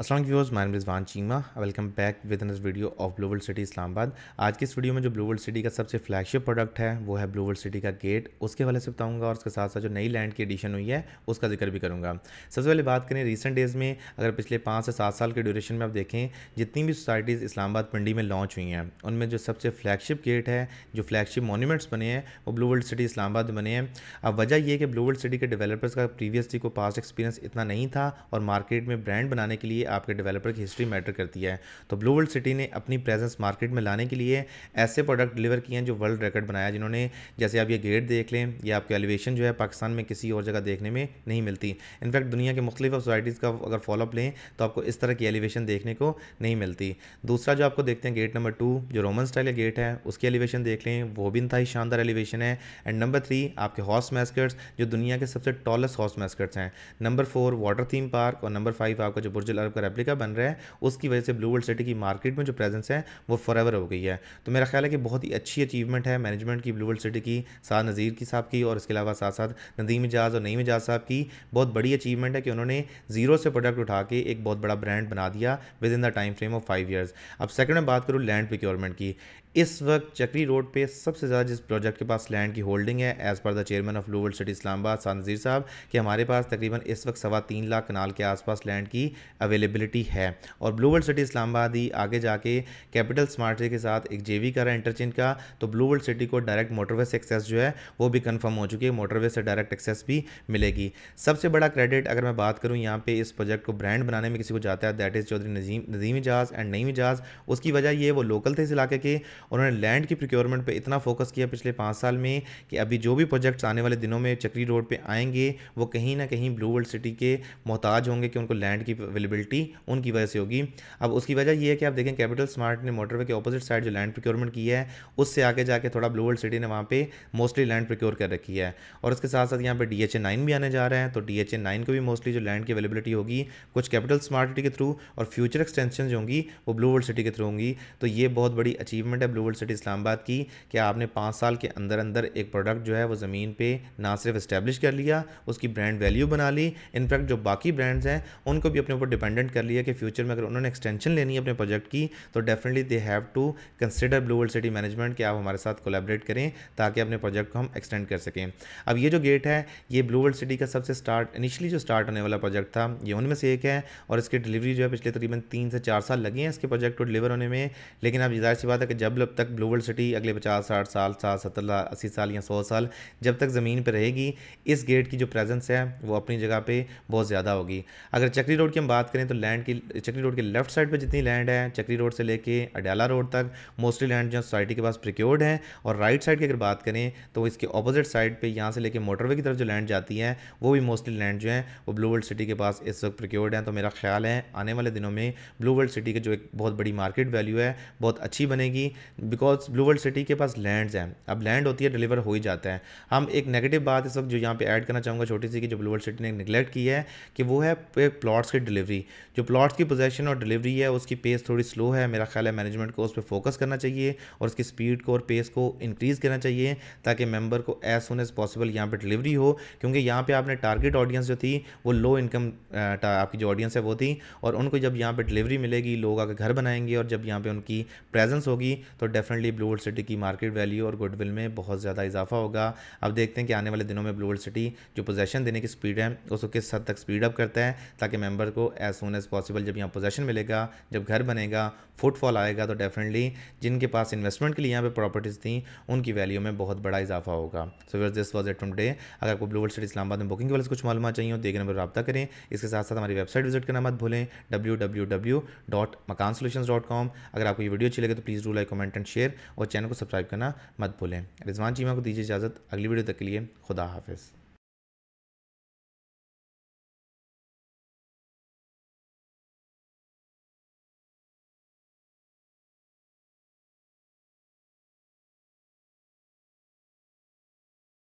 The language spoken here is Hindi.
Aslam viewers my Rizwan Cheema welcome back with in video of Blue World City Islamabad आज के इस वीडियो में जो ब्लू वर्ल्ड सिटी का सबसे फ्लैगशिप प्रोडक्ट है वो है ब्लू वर्ल्ड सिटी का गेट उसके हवाले से बताऊंगा और उसके साथ साथ जो नई लैंड की एडिशन हुई है उसका जिक्र भी करूंगा सबसे पहले बात करें रिसेंट डेज़ में अगर पिछले पाँच से सात साल के ड्यूरेशन में आप देखें जितनी भी सोसाइटीज़ इस्लामाबाद पिंडी में लॉन्च हुई हैं उनमें जो सबसे फ्लैगशिप गेट है जो फ्लैगशिप मोनूमेंट्स बने हैं वो ब्लू वर्ल्ड सिटी इस्लामाबाद बने हैं अब वजह यह कि ब्लू वर्ल्ड सिटी के डेवलपर्स का प्रीवियसली को पास्ट एक्सपीरियंस इतना नहीं था और मार्केट में ब्रांड बनाने के लिए आपके डेवलपर की हिस्ट्री मैटर करती है तो ब्लू वर्ल्ड सिटी ने अपनी प्रेजेंस मार्केट में लाने के लिए ऐसे प्रोडक्ट डिलीवर किए हैं जो वर्ल्ड रिकॉर्ड बनाया जिन्होंने जैसे आप ये गेट देख लें या आपके एलिवेशन जो है पाकिस्तान में किसी और जगह देखने में नहीं मिलती इनफैक्ट दुनिया के मुख्तलिफ सोसाइटीज़ का अगर फॉलोअप लें तो आपको इस तरह की एलिवेशन देखने को नहीं मिलती दूसरा जो आपको देखते हैं गेट नंबर टू जो रोमन स्टाइल का गेट है उसकी एलिवेशन देख लें वो भी ही शानदार एलिवेशन है एंड नंबर थ्री आपके हॉर्स मैस्कर्ट्स जो दुनिया के सबसे टॉलेस्ट हॉर्स मैस्कर्ट्स हैं number four water theme park और नंबर फाइव आपका जो बुर्ज अरब का रेप्लिका बन रहा है उसकी वजह से ब्लू वर्ल्ड सिटी की मार्केट में जो प्रेजेंस है वो फॉरवर हो गई है तो मेरा ख्याल है कि बहुत ही अच्छी अचीवमेंट है मैनेजमेंट की ब्लू वर्ल्ड सिटी की साथ नज़ीर की साहब की और इसके अलावा साथ साथ नदीम एजाज और नईम एजाज साहब की बहुत बड़ी अचीवमेंट है कि उन्होंने जीरो से प्रोडक्ट उठा के एक बहुत बड़ा ब्रांड बना दिया within the time frame of five years अब सेकंड में बात करूँ लैंड प्रिक्योरमेंट की इस वक्त चक्री रोड पे सबसे ज़्यादा जिस प्रोजेक्ट के पास लैंड की होल्डिंग है as per the chairman of लूवल सिटी इस्लामाबाद नज़ीर साहब कि हमारे पास तकरीबन इस वक्त सवा तीन लाख कनाल के आसपास लैंड की अवेलेबल अवेलेबिलिटी है और ब्लू वर्ल्ड सिटी इस्लामाबाद ही आगे जाके कैपिटल स्मार्ट सिटी के साथ एक जेवी कर रहा है इंटरचेंज का तो ब्लू वर्ल्ड सिटी को डायरेक्ट मोटरवे से एक्सेस जो है वो भी कंफर्म हो चुकी है मोटरवे से डायरेक्ट एक्सेस भी मिलेगी सबसे बड़ा क्रेडिट अगर मैं बात करूँ यहाँ पे इस प्रोजेक्ट को ब्रांड बनाने में किसी को जाता है that is Chaudhry Najeem Najeem Ejaz and Naeem जहाज उसकी वजह ये वो लोकल थे इस इलाके के उन्होंने लैंड की प्रिक्योरमेंट पर इतना फोकस किया पिछले पाँच साल में कि अभी जो भी प्रोजेक्ट्स आने वाले दिनों में चक्री रोड पर आएंगे वो कहीं ना कहीं ब्लू वर्ल्ड सिटी के मोहताज होंगे कि उनको लैंड की अवेलेबिलिटी एक्टिविटी उनकी वजह से होगी अब उसकी वजह यह है कि आप देखें कैपिटल स्मार्ट ने मोटरवे के ऑपोजिट साइड जो लैंड प्रोक्योरमेंट की है उससे आगे जाके थोड़ा ब्लू वर्ल्ड सिटी ने वहाँ पे मोस्टली लैंड प्रोक्योर कर रखी है और उसके साथ साथ यहाँ पे डी एच ए नाइन भी आने जा रहे हैं तो डी एच ए नाइन को भी मोस्टली जो लैंड की अवेलेबिलिटी होगी कुछ कैपिटल स्मार्ट सिटी के थ्रू और फ्यूचर एक्सटेंशन जो होंगी वो ब्लू वर्ल्ड सिटी के थ्रू होंगी तो ये बहुत बड़ी अचीवमेंट है ब्लू वर्ल्ड सिटी इस्लामाबाद की कि आपने पाँच साल के अंदर अंदर एक प्रोडक्ट जो है वो ज़मीन पर ना सिर्फ इस्टेब्लिश कर लिया उसकी ब्रांड वैल्यू बना ली इनफैक्ट जो बाकी ब्रांड्स हैं उनको भी अपने ऊपर डिपेंडेंट डिपेंडेंट कर लिया कि फ्यूचर में अगर उन्होंने एक्सटेंशन लेनी है अपने प्रोजेक्ट की तो definitely they have to consider Blue World City management कि आप हमारे साथ कोलेबरेट करें ताकि अपने प्रोजेक्ट को हम एक्सटेंड कर सकें अब ये जो गेट है ये ब्लू वर्ल्ड सिटी का सबसे स्टार्ट इनिशियली जो स्टार्ट होने वाला प्रोजेक्ट था ये उनमें से एक है और इसकी डिलीवरी जो है पिछले तकरीबन तीन से चार साल लगे हैं इसके प्रोजेक्ट को डिलीवर होने में लेकिन अब जाहिर सी बात है कि जब तक ब्लू वर्ल्ड सिटी अगले पचास साठ साल सात सत्तर साल अस्सी साल या सौ साल जब तक ज़मीन पर रहेगी इस गेट की जो प्रेजेंस है वो अपनी जगह पर बहुत ज़्यादा होगी अगर चक्री रोड की हम बात करें तो लैंड की चक्री रोड के लेफ्ट साइड पे जितनी लैंड है चक्री रोड से लेके अडयाला रोड तक मोस्टली लैंड जो सोसाइटी के पास प्रिक्योर्ड है और राइट साइड की अगर बात करें तो इसके अपोजिट साइड पे यहाँ से लेके मोटरवे की तरफ जो लैंड जाती है वो भी मोस्टली लैंड जो है वो ब्लू वर्ल्ड सिटी के पास इस वक्त प्रिक्योर्ड है तो मेरा ख्याल है आने वाले दिनों में ब्लू वर्ल्ड सिटी की जो एक बहुत बड़ी मार्केट वैल्यू है बहुत अच्छी बनेगी बिकॉज ब्लू वर्ल्ड सिटी के पास लैंड्स हैं अब लैंड होती है डिलीवर हो ही जाता है हम एक नेगेटिव बात इस वक्त जो यहाँ पे ऐड करना चाहूँगा छोटी सी कि जो ब्लू वर्ल्ड सिटी ने निगलेक्ट की है कि वो है प्लॉट्स की डिलीवरी जो प्लॉट्स की पोजेशन और डिलीवरी है उसकी पेस थोड़ी स्लो है मेरा ख्याल है मैनेजमेंट को उस पर फोकस करना चाहिए और उसकी स्पीड को और पेस को इंक्रीज़ करना चाहिए ताकि मेम्बर को एज सुन एज़ पॉसिबल यहाँ पर डिलीवरी हो क्योंकि यहाँ पर आपने टारगेट ऑडियंस जो थी वो लो इनकम आपकी जो ऑडियंस है वो थी और उनको जब यहाँ पर डिलीवरी मिलेगी लोग आकर घर बनाएंगे और जब यहाँ पर उनकी प्रेजेंस होगी तो डेफिनेटली ब्लू सिटी की मार्केट वैल्यू और गुडविल में बहुत ज़्यादा इजाफा होगा अब देखते हैं कि आने वाले दिनों में ब्लू सिटी जो पोजेशन देने की स्पीड है उसको किस हद तक स्पीड अप करता है ताकि मेम्बर को as soon soon as possible जब यहाँ पोजेशन मिलेगा जब घर बनेगा फुटफॉल आएगा तो डेफिनेटली जिनके पास इन्वेस्टमेंट के लिए यहाँ पे प्रॉपर्टीज़ थी उनकी वैल्यू में बहुत बड़ा इजाफा होगा so were this was at from day अगर आपको ब्लू वर्ल्ड सिटी इस्लामाबाद में बुकिंग के वाले कुछ मालूम चाहिए तो एक नंबर रब्ता करें इसके साथ साथ हमारी वेबसाइट विजिट करना मत भूलें W W W dot Makaan solution dot com अगर आपको ये वीडियो अच्छी लगे तो please do like comment and share और चैनल को सब्सक्राइब करना मत भूलें रिजवान चीमा को दीजिए इजाज़त अगली वीडियो तक के लिए खुदा हाफिज़